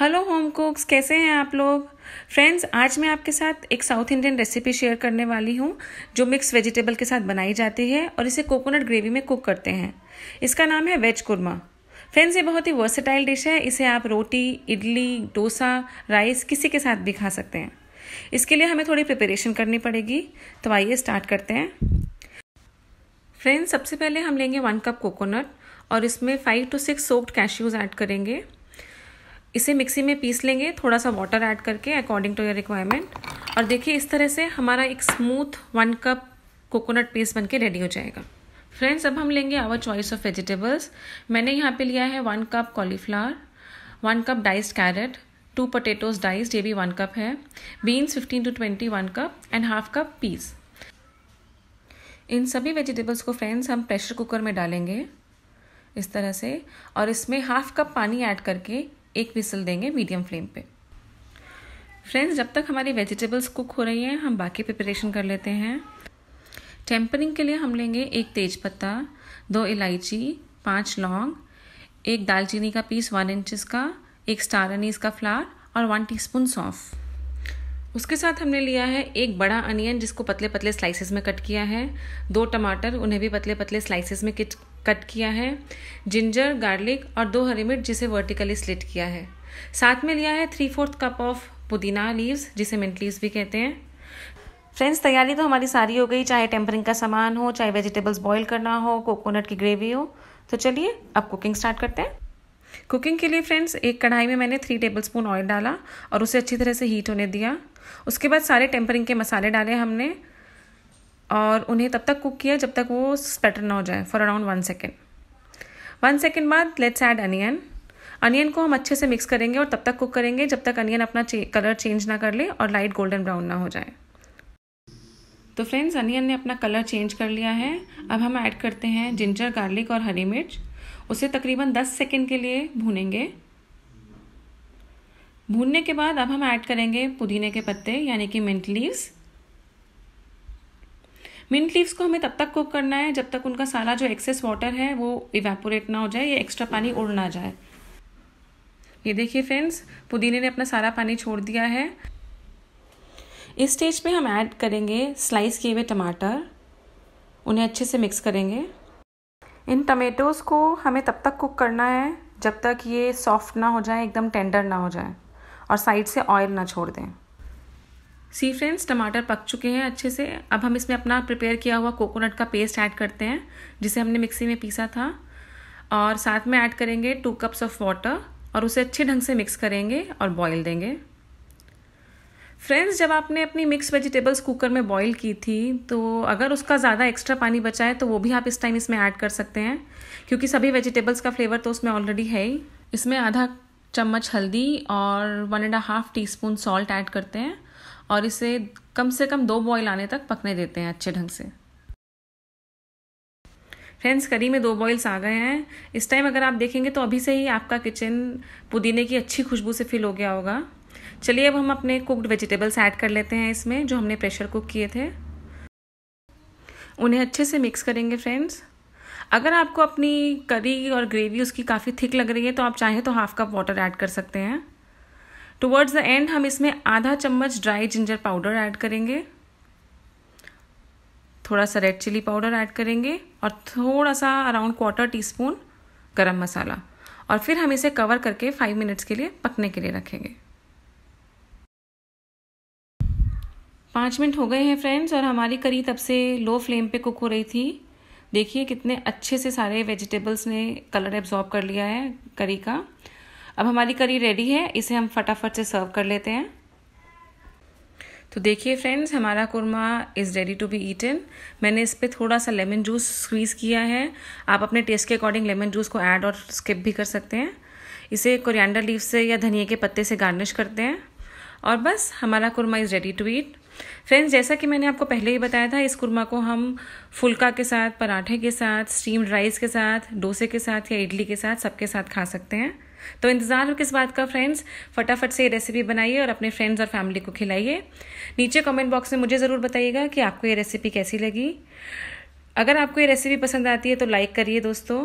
hello home कुक्स कैसे हैं आप लोग फ्रेंड्स आज मैं आपके साथ एक साउथ इंडियन रेसिपी शेयर करने वाली हूँ जो मिक्स वेजिटेबल के साथ बनाई जाती है और इसे कोकोनट ग्रेवी में कुक करते हैं इसका नाम है वेज कुरमा फ्रेंड्स ये बहुत ही वर्सेटाइल डिश है इसे आप रोटी इडली डोसा राइस किसी के साथ भी खा सकते हैं इसके लिए हमें थोड़ी प्रिपरेशन करनी पड़ेगी तो आइए स्टार्ट करते हैं फ्रेंड्स सबसे पहले हम लेंगे वन कप कोकोनट और इसमें five two six soaked cashews add करेंगे इसे मिक्सी में पीस लेंगे थोड़ा सा वाटर ऐड करके अकॉर्डिंग टू योर रिक्वायरमेंट और देखिए इस तरह से हमारा एक smooth one cup coconut paste बनके रेडी हो जाएगा फ्रेंड्स अब हम लेंगे आवर चॉइस ऑफ वेजिटेबल्स मैंने यहाँ पे लिया है one cup cauliflower one cup diced carrot two potatoes diced ये भी वन कप है beans fifteen to twenty one cup and half cup peas इन सभी वेजिटेबल्स को फ्रेंड्स हम प्रेशर कुकर में डालेंगे इस तरह से और इसमें हाफ कप पानी ऐड करके एक विसल देंगे मीडियम फ्लेम पे फ्रेंड्स जब तक हमारी वेजिटेबल्स कुक हो रही हैं हम बाकी प्रिपरेशन कर लेते हैं टेम्परिंग के लिए हम लेंगे एक तेज पत्ता दो इलायची पाँच लौंग एक दालचीनी का पीस वन इंचज़ का एक स्टार अनीस का फ्लावर और वन टीस्पून सौंफ उसके साथ हमने लिया है एक बड़ा अनियन जिसको पतले पतले स्लाइसेस में कट किया है दो टमाटर उन्हें भी पतले पतले स्लाइसेस में कट किया है जिंजर गार्लिक और दो हरी मिर्च जिसे वर्टिकली स्लिट किया है साथ में लिया है three fourth cup of pudina leaves जिसे मिंट लीव्स भी कहते हैं फ्रेंड्स तैयारी तो हमारी सारी हो गई चाहे टेम्परिंग का सामान हो चाहे वेजिटेबल्स बॉईल करना हो कोकोनट की ग्रेवी हो तो चलिए अब कुकिंग स्टार्ट करते हैं कुकिंग के लिए फ्रेंड्स एक कढ़ाई में मैंने थ्री टेबल स्पून ऑयल डाला और उसे अच्छी तरह से हीट होने दिया उसके बाद सारे टेम्परिंग के मसाले डाले हमने और उन्हें तब तक कुक किया जब तक वो स्पेटर ना हो जाए for around one second one second बाद लेट्स एड अनियन अनियन को हम अच्छे से मिक्स करेंगे और तब तक कुक करेंगे जब तक अनियन अपना चे, कलर चेंज ना कर ले और लाइट गोल्डन ब्राउन ना हो जाए तो फ्रेंड्स अनियन ने अपना कलर चेंज कर लिया है अब हम ऐड करते हैं जिंजर गार्लिक और हरी मिर्च उसे तकरीबन 10 सेकेंड के लिए भूनेंगे भूनने के बाद अब हम ऐड करेंगे पुदीने के पत्ते यानी कि मिंट लीव्स मिंट लीव्स को हमें तब तक कुक करना है जब तक उनका सारा जो एक्सेस वाटर है वो इवेपोरेट ना हो जाए या एक्स्ट्रा पानी उड़ ना जाए ये देखिए फ्रेंड्स पुदीने ने अपना सारा पानी छोड़ दिया है इस स्टेज पे हम ऐड करेंगे स्लाइस किए हुए टमाटर उन्हें अच्छे से मिक्स करेंगे इन टमेटोज़ को हमें तब तक कुक करना है जब तक ये सॉफ्ट ना हो जाए एकदम टेंडर ना हो जाए और साइड से ऑयल ना छोड़ दें सी फ्रेंड्स टमाटर पक चुके हैं अच्छे से अब हम इसमें अपना प्रिपेयर किया हुआ कोकोनट का पेस्ट ऐड करते हैं जिसे हमने मिक्सी में पीसा था और साथ में ऐड करेंगे टू कप्स ऑफ वाटर और उसे अच्छे ढंग से मिक्स करेंगे और बॉईल देंगे फ्रेंड्स जब आपने अपनी मिक्स वेजिटेबल्स कुकर में बॉईल की थी तो अगर उसका ज़्यादा एक्स्ट्रा पानी बचा है तो वो भी आप इस टाइम इसमें ऐड कर सकते हैं क्योंकि सभी वेजिटेबल्स का फ्लेवर तो उसमें ऑलरेडी है ही इसमें आधा चम्मच हल्दी और one and half teaspoon salt add करते हैं और इसे कम से कम दो बॉयल आने तक पकने देते हैं अच्छे ढंग से फ्रेंड्स करी में दो बॉइल्स आ गए हैं इस टाइम अगर आप देखेंगे तो अभी से ही आपका किचन पुदीने की अच्छी खुशबू से फिल हो गया होगा चलिए अब हम अपने कुकड वेजिटेबल्स ऐड कर लेते हैं इसमें जो हमने प्रेशर कुक किए थे उन्हें अच्छे से मिक्स करेंगे फ्रेंड्स अगर आपको अपनी करी और ग्रेवी उसकी काफ़ी थिक लग रही है तो आप चाहें तो हाफ कप वाटर ऐड कर सकते हैं टुवर्ड्स द एंड हम इसमें आधा चम्मच ड्राई जिंजर पाउडर ऐड करेंगे थोड़ा सा रेड चिली पाउडर ऐड करेंगे और थोड़ा सा अराउंड क्वार्टर टी स्पून गर्म मसाला और फिर हम इसे कवर करके फाइव मिनट्स के लिए पकने के लिए रखेंगे पाँच मिनट हो गए हैं फ्रेंड्स और हमारी करी तब से लो फ्लेम पे कुक हो रही थी देखिए कितने अच्छे से सारे वेजिटेबल्स ने कलर एब्जॉर्ब कर लिया है करी का अब हमारी करी रेडी है इसे हम फटाफट से सर्व कर लेते हैं तो देखिए फ्रेंड्स हमारा kurma is ready to be eaten मैंने इस पर थोड़ा सा लेमन जूस स्क्वीज़ किया है आप अपने टेस्ट के अकॉर्डिंग लेमन जूस को ऐड और स्किप भी कर सकते हैं इसे कोरिएंडर लीव से या धनिया के पत्ते से गार्निश करते हैं और बस हमारा kurma is ready to eat friends जैसा कि मैंने आपको पहले ही बताया था इस कुरमा को हम फुल्का के साथ पराठे के साथ स्टीम्ड राइस के साथ डोसे के साथ या इडली के साथ सबके साथ खा सकते हैं तो इंतज़ार हो किस बात का फ्रेंड्स फटाफट से ये रेसिपी बनाइए और अपने फ्रेंड्स और फैमिली को खिलाइए नीचे कमेंट बॉक्स में मुझे ज़रूर बताइएगा कि आपको ये रेसिपी कैसी लगी अगर आपको ये रेसिपी पसंद आती है तो लाइक करिए दोस्तों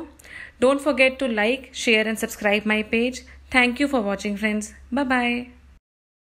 don't forget to like share and subscribe my page thank you for watching friends bye bye